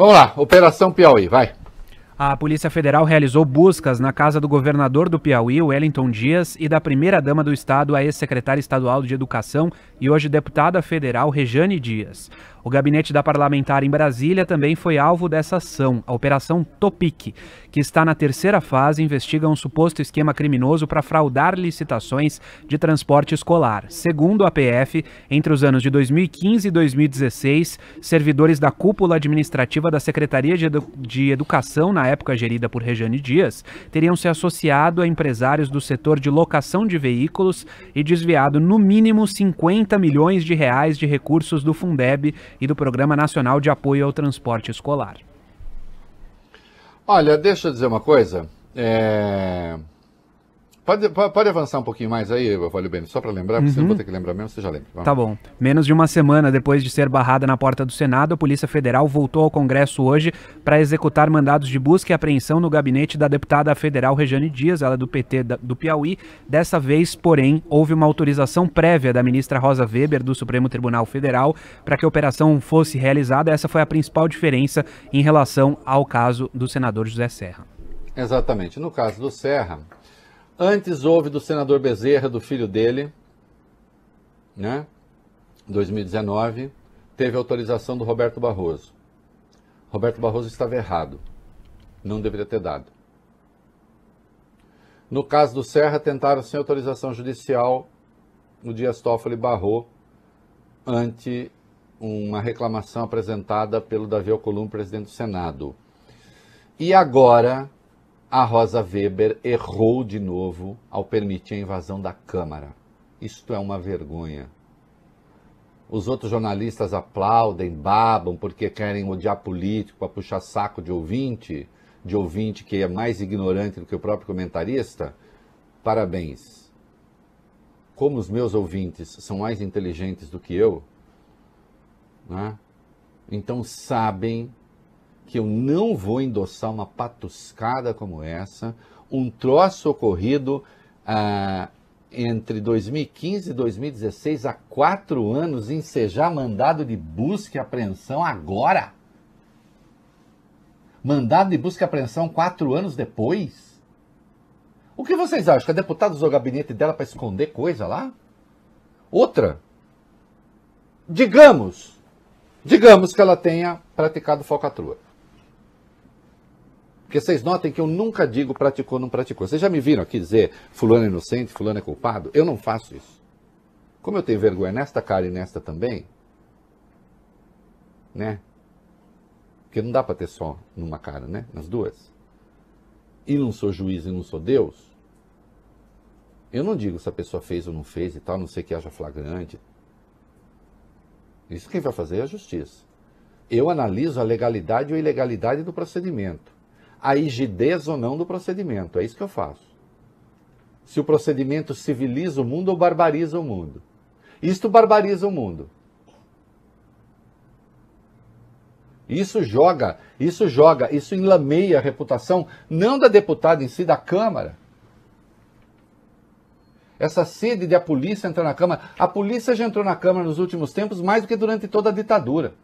Vamos lá, Operação Piauí, vai. A Polícia Federal realizou buscas na casa do governador do Piauí, Wellington Dias, e da primeira-dama do Estado, a ex-secretária estadual de Educação e hoje deputada federal, Rejane Dias. O gabinete da parlamentar em Brasília também foi alvo dessa ação, a Operação Topic, que está na terceira fase e investiga um suposto esquema criminoso para fraudar licitações de transporte escolar. Segundo a PF, entre os anos de 2015 e 2016, servidores da cúpula administrativa da Secretaria de, Edu de Educação, na época gerida por Rejane Dias, teriam se associado a empresários do setor de locação de veículos e desviado no mínimo 50 milhões de reais de recursos do Fundeb e do Programa Nacional de Apoio ao Transporte Escolar. Olha, deixa eu dizer uma coisa. É... Pode, pode avançar um pouquinho mais aí, Valeu Bem, só para lembrar, porque uhum. você não vou ter que lembrar mesmo, você já lembra. Vamos. Tá bom. Menos de uma semana depois de ser barrada na porta do Senado, a Polícia Federal voltou ao Congresso hoje para executar mandados de busca e apreensão no gabinete da deputada federal Regiane Dias, ela é do PT da, do Piauí. Dessa vez, porém, houve uma autorização prévia da ministra Rosa Weber do Supremo Tribunal Federal para que a operação fosse realizada. Essa foi a principal diferença em relação ao caso do senador José Serra. Exatamente. No caso do Serra, Antes houve do senador Bezerra, do filho dele, né? 2019, teve autorização do Roberto Barroso. Roberto Barroso estava errado. Não deveria ter dado. No caso do Serra, tentaram sem autorização judicial, o Dias Toffoli barrou ante uma reclamação apresentada pelo Davi Alcolumbre, presidente do Senado. E agora, a Rosa Weber errou de novo ao permitir a invasão da Câmara. Isto é uma vergonha. Os outros jornalistas aplaudem, babam, porque querem odiar político para puxar saco de ouvinte, de ouvinte que é mais ignorante do que o próprio comentarista. Parabéns. Como os meus ouvintes são mais inteligentes do que eu, né? então sabem que eu não vou endossar uma patuscada como essa, um troço ocorrido ah, entre 2015 e 2016, há quatro anos, ensejar mandado de busca e apreensão agora? Mandado de busca e apreensão quatro anos depois? O que vocês acham? Que a deputada usou o gabinete dela para esconder coisa lá? Outra, digamos, digamos que ela tenha praticado falcatrua. Porque vocês notem que eu nunca digo praticou, ou não praticou. Vocês já me viram aqui dizer fulano é inocente, fulano é culpado? Eu não faço isso. Como eu tenho vergonha nesta cara e nesta também, né? Porque não dá para ter só numa cara, né? Nas duas. E não sou juiz e não sou Deus. Eu não digo se a pessoa fez ou não fez e tal, não sei que haja flagrante. Isso quem vai fazer é a justiça. Eu analiso a legalidade ou ilegalidade do procedimento a rigidez ou não do procedimento. É isso que eu faço. Se o procedimento civiliza o mundo ou barbariza o mundo. Isto barbariza o mundo. Isso joga, isso joga, isso enlameia a reputação não da deputada em si, da Câmara. Essa sede de a polícia entrar na Câmara. A polícia já entrou na Câmara nos últimos tempos mais do que durante toda a ditadura.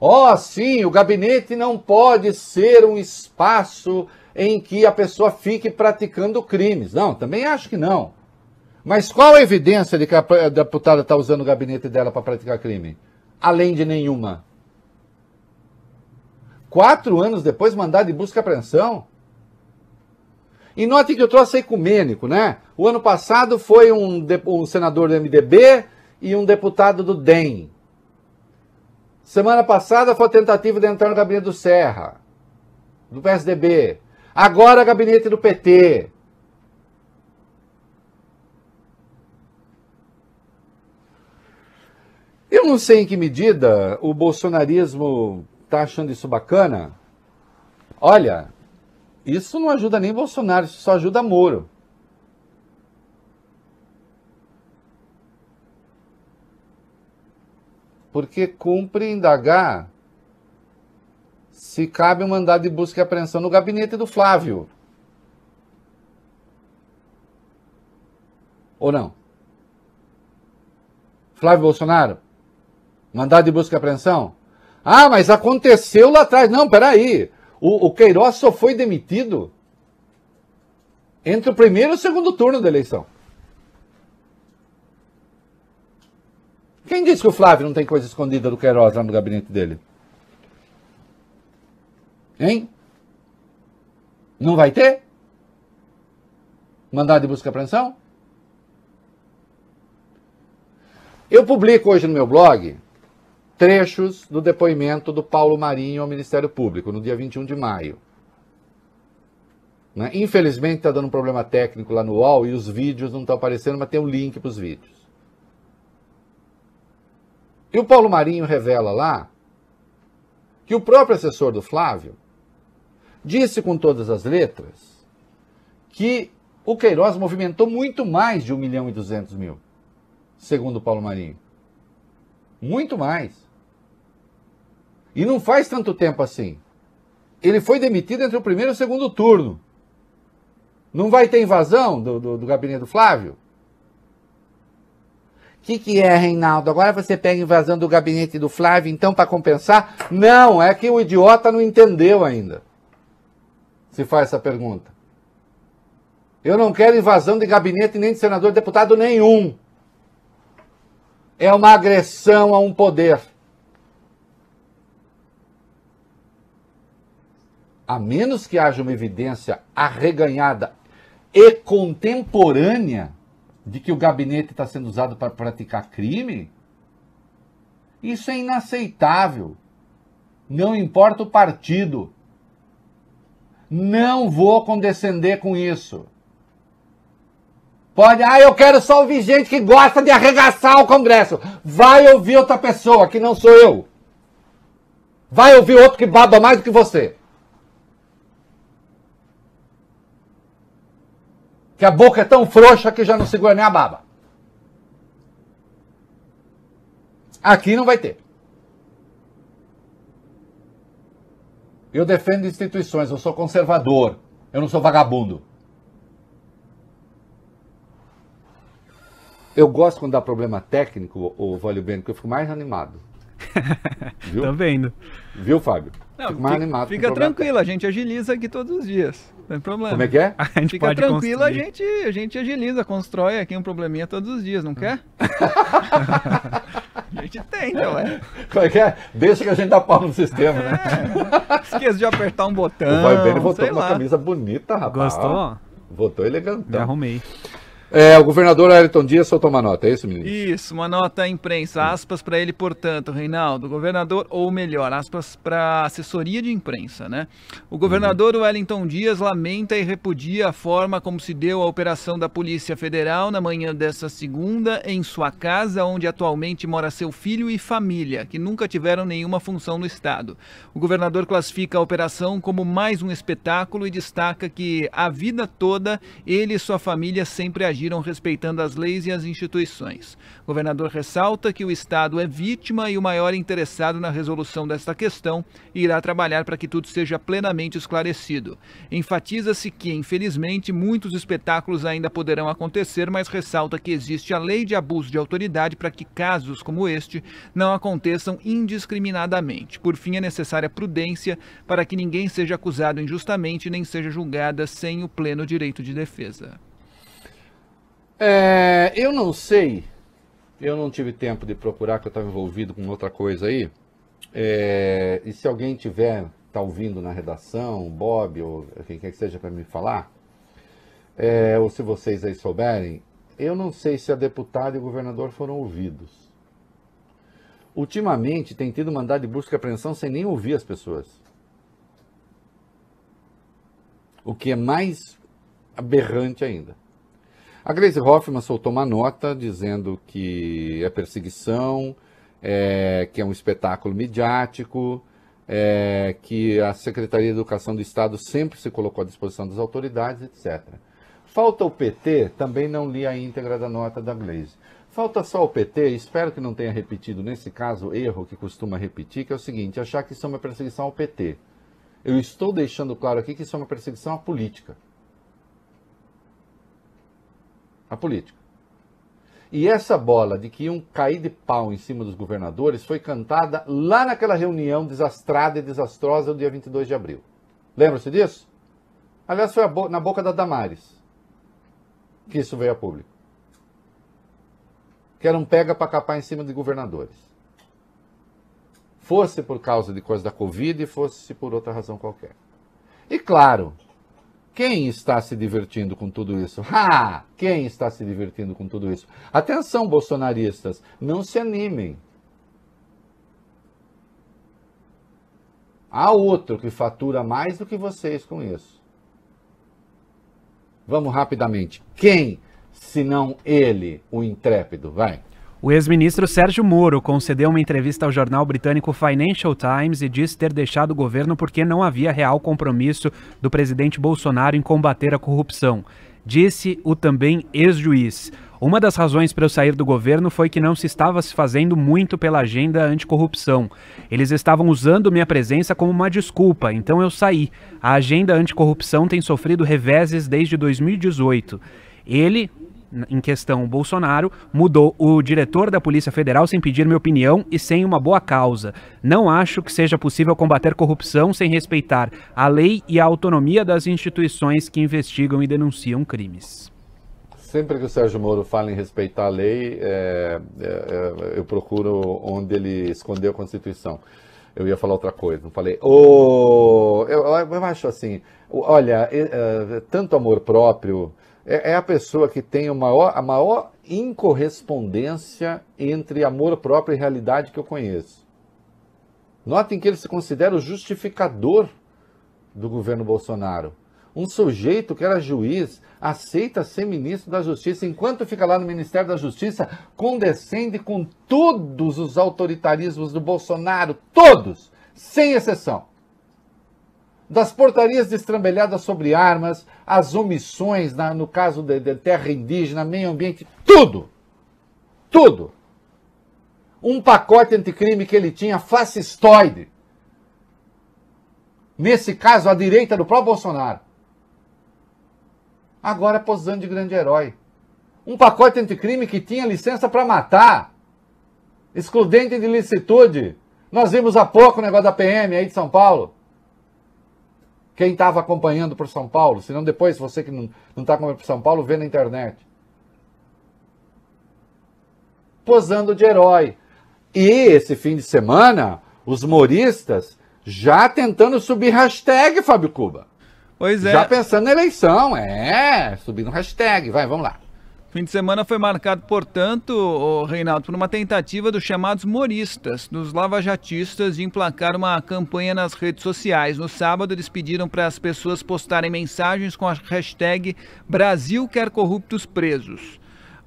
Ó, oh, sim, o gabinete não pode ser um espaço em que a pessoa fique praticando crimes. Não, também acho que não. Mas qual a evidência de que a deputada está usando o gabinete dela para praticar crime? Além de nenhuma. Quatro anos depois, mandado de busca e apreensão. E note que eu trouxe ecumênico, né? O ano passado foi um, um senador do MDB e um deputado do DEM. Semana passada foi a tentativa de entrar no gabinete do Serra, do PSDB. Agora é gabinete do PT. Eu não sei em que medida o bolsonarismo está achando isso bacana. Olha, isso não ajuda nem Bolsonaro, isso só ajuda Moro. porque cumpre indagar se cabe um mandado de busca e apreensão no gabinete do Flávio. Ou não? Flávio Bolsonaro? Mandado de busca e apreensão? Ah, mas aconteceu lá atrás. Não, peraí. O, o Queiroz só foi demitido entre o primeiro e o segundo turno da eleição. Quem disse que o Flávio não tem coisa escondida do Queiroz lá no gabinete dele? Hein? Não vai ter? Mandado de busca e apreensão? Eu publico hoje no meu blog trechos do depoimento do Paulo Marinho ao Ministério Público, no dia 21 de maio. Né? Infelizmente está dando um problema técnico lá no UOL e os vídeos não estão aparecendo, mas tem um link para os vídeos. E o Paulo Marinho revela lá que o próprio assessor do Flávio disse com todas as letras que o Queiroz movimentou muito mais de 1 milhão e 200 mil, segundo o Paulo Marinho. Muito mais. E não faz tanto tempo assim. Ele foi demitido entre o primeiro e o segundo turno. Não vai ter invasão do, do, do gabinete do Flávio? que, que é, Reinaldo? Agora você pega a invasão do gabinete do Flávio, então, para compensar? Não, é que o idiota não entendeu ainda. Se faz essa pergunta. Eu não quero invasão de gabinete nem de senador, deputado nenhum. É uma agressão a um poder. A menos que haja uma evidência arreganhada e contemporânea de que o gabinete está sendo usado para praticar crime? Isso é inaceitável. Não importa o partido. Não vou condescender com isso. Pode, ah, eu quero só ouvir gente que gosta de arregaçar o Congresso. Vai ouvir outra pessoa, que não sou eu. Vai ouvir outro que baba mais do que você. que a boca é tão frouxa que já não segura nem a baba. Aqui não vai ter. Eu defendo instituições, eu sou conservador, eu não sou vagabundo. Eu gosto quando dá problema técnico, o Vólio Bento, que eu fico mais animado. Viu? Tô vendo. Viu, Fábio? Não, fica mais animado. Fica tranquilo, a gente agiliza aqui todos os dias. Não tem problema. Como é que é? A gente fica tranquilo, a gente, a gente agiliza, constrói aqui um probleminha todos os dias, não hum. quer? a gente tenta, ué. Como é que é? Deixa que a gente dá pau no sistema, né? é. né? Esqueça de apertar um botão. O Boy Benny voltou com uma camisa bonita, rapaz. Gostou? Votou elegantão. Me arrumei. É, o governador Ayrton Dias soltou uma nota, é isso, ministro. Isso, uma nota à imprensa, aspas para ele, portanto, Reinaldo, governador, ou melhor, aspas para assessoria de imprensa, né? O governador uhum. Wellington Dias lamenta e repudia a forma como se deu a operação da Polícia Federal na manhã desta segunda em sua casa, onde atualmente mora seu filho e família, que nunca tiveram nenhuma função no Estado. O governador classifica a operação como mais um espetáculo e destaca que a vida toda ele e sua família sempre agiram agiram respeitando as leis e as instituições. O governador ressalta que o Estado é vítima e o maior interessado na resolução desta questão e irá trabalhar para que tudo seja plenamente esclarecido. Enfatiza-se que, infelizmente, muitos espetáculos ainda poderão acontecer, mas ressalta que existe a lei de abuso de autoridade para que casos como este não aconteçam indiscriminadamente. Por fim, é necessária prudência para que ninguém seja acusado injustamente nem seja julgada sem o pleno direito de defesa. É, eu não sei, eu não tive tempo de procurar, que eu estava envolvido com outra coisa aí. É, e se alguém tiver, tá ouvindo na redação, Bob ou quem quer que seja para me falar, é, ou se vocês aí souberem, eu não sei se a deputada e o governador foram ouvidos. Ultimamente tem tido mandado de busca e apreensão sem nem ouvir as pessoas. O que é mais aberrante ainda. A Grace Hoffman soltou uma nota dizendo que é perseguição, é, que é um espetáculo midiático, é, que a Secretaria de Educação do Estado sempre se colocou à disposição das autoridades, etc. Falta o PT, também não li a íntegra da nota da Glaze. Falta só o PT, espero que não tenha repetido nesse caso o erro que costuma repetir, que é o seguinte: achar que isso é uma perseguição ao PT. Eu estou deixando claro aqui que isso é uma perseguição à política a política. E essa bola de que iam cair de pau em cima dos governadores foi cantada lá naquela reunião desastrada e desastrosa do dia 22 de abril. Lembra-se disso? Aliás, foi bo na boca da Damares que isso veio a público. Que era um pega para capar em cima de governadores. Fosse por causa de coisa da Covid, fosse por outra razão qualquer. E claro, quem está se divertindo com tudo isso? Ha! Quem está se divertindo com tudo isso? Atenção, bolsonaristas, não se animem. Há outro que fatura mais do que vocês com isso. Vamos rapidamente. Quem, se não ele, o intrépido? Vai. O ex-ministro Sérgio Moro concedeu uma entrevista ao jornal britânico Financial Times e disse ter deixado o governo porque não havia real compromisso do presidente Bolsonaro em combater a corrupção. Disse o também ex-juiz. Uma das razões para eu sair do governo foi que não se estava se fazendo muito pela agenda anticorrupção. Eles estavam usando minha presença como uma desculpa, então eu saí. A agenda anticorrupção tem sofrido reveses desde 2018. Ele, em questão Bolsonaro mudou o diretor da Polícia Federal sem pedir minha opinião e sem uma boa causa. Não acho que seja possível combater corrupção sem respeitar a lei e a autonomia das instituições que investigam e denunciam crimes. Sempre que o Sérgio Moro fala em respeitar a lei, é, é, é eu procuro onde ele escondeu a Constituição. Eu ia falar outra coisa, não falei. Oh, eu, eu acho assim, olha, é, tanto amor próprio, é, é, a pessoa que tem a maior, a maior incorrespondência entre amor próprio e realidade que eu conheço. Notem que ele se considera o justificador do governo Bolsonaro. Um sujeito que era juiz aceita ser ministro da Justiça, enquanto fica lá no Ministério da Justiça, condescende com todos os autoritarismos do Bolsonaro, todos, sem exceção das portarias destrambelhadas sobre armas, as omissões, na, no caso de, de terra indígena, meio ambiente, tudo! Tudo! Um pacote anticrime que ele tinha fascistoide. Nesse caso, a direita do próprio Bolsonaro. Agora posando de grande herói. Um pacote anticrime que tinha licença para matar. Excludente de licitude. Nós vimos há pouco o negócio da PM aí de São Paulo. Quem estava acompanhando para o São Paulo, senão depois você que não está acompanhando para o São Paulo, vê na internet. Posando de herói. E esse fim de semana, os moristas já tentando subir hashtag Fábio Cuba. Pois é. Já pensando na eleição, é, subindo hashtag, vai, vamos lá. Fim de semana foi marcado, portanto, Reinaldo, por uma tentativa dos chamados moristas, dos lavajatistas, de emplacar uma campanha nas redes sociais. No sábado, eles pediram para as pessoas postarem mensagens com a hashtag Brasil quer corruptos presos.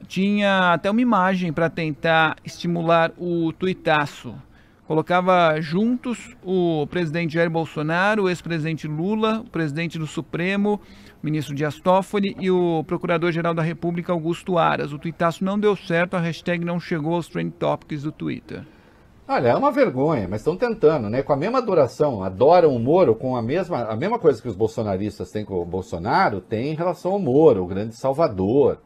Tinha até uma imagem para tentar estimular o tuitaço colocava juntos o presidente Jair Bolsonaro, o ex-presidente Lula, o presidente do Supremo, o ministro Dias Toffoli e o procurador-geral da República, Augusto Aras. O tuitaço não deu certo, a hashtag não chegou aos trend topics do Twitter. Olha, é uma vergonha, mas estão tentando, né? Com a mesma adoração, adoram o Moro com a mesma, a mesma coisa que os bolsonaristas têm com o Bolsonaro, tem em relação ao Moro, o grande salvador,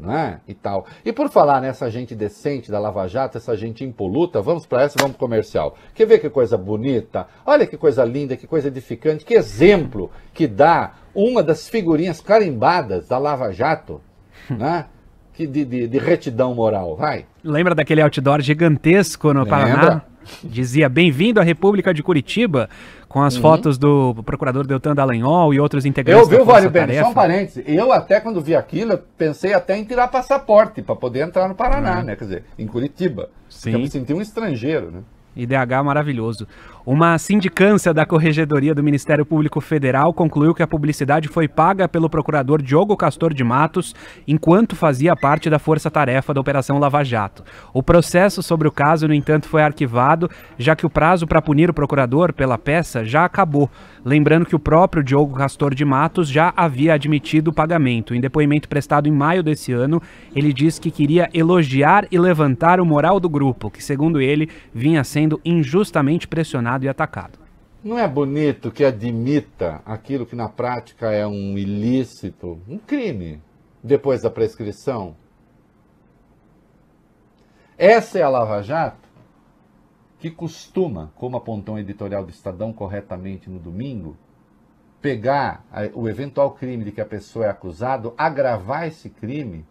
né? E tal. E por falar nessa gente decente da Lava Jato, essa gente impoluta, vamos para essa, vamos comercial. Quer ver que coisa bonita? Olha que coisa linda, que coisa edificante, que exemplo que dá uma das figurinhas carimbadas da Lava Jato, né? Que de, de, de retidão moral, vai. Lembra daquele outdoor gigantesco no Lembra? Paraná? dizia bem-vindo à República de Curitiba, com as uhum. fotos do procurador Deltan Dallagnol e outros integrantes eu, da viu, Força Eu só um parênteses, eu até quando vi aquilo, pensei até em tirar passaporte para poder entrar no Paraná, uhum. né, quer dizer, em Curitiba. Sim. Porque eu me senti um estrangeiro, né. IDH maravilhoso. Uma sindicância da Corregedoria do Ministério Público Federal concluiu que a publicidade foi paga pelo procurador Diogo Castor de Matos enquanto fazia parte da força-tarefa da Operação Lava Jato. O processo sobre o caso, no entanto, foi arquivado, já que o prazo para punir o procurador pela peça já acabou. Lembrando que o próprio Diogo Castor de Matos já havia admitido o pagamento. Em depoimento prestado em maio desse ano, ele diz que queria elogiar e levantar o moral do grupo, que, segundo ele, vinha sendo injustamente pressionado e atacado. Não é bonito que admita aquilo que na prática é um ilícito, um crime, depois da prescrição? Essa é a Lava Jato que costuma, como apontou um editorial do Estadão corretamente no domingo, pegar o eventual crime de que a pessoa é acusada, agravar esse crime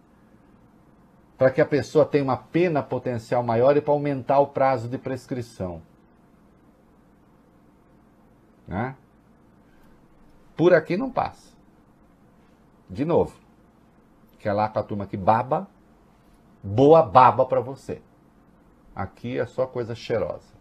para que a pessoa tenha uma pena potencial maior e para aumentar o prazo de prescrição. Né? Por aqui não passa. De novo, que é lá com a turma que baba, boa baba para você. Aqui é só coisa cheirosa.